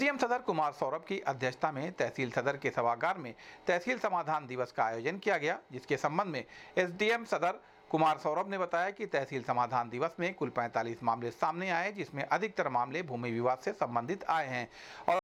SDM सदर कुमार सौरभ की अध्यक्षता में तहसील सदर के सभागार में तहसील समाधान दिवस का आयोजन किया गया जिसके संबंध में एसडीएम सदर कुमार सौरभ ने बताया कि तहसील समाधान दिवस में कुल 45 मामले सामने आए जिसमें अधिकतर मामले भूमि विवाद से संबंधित आए हैं और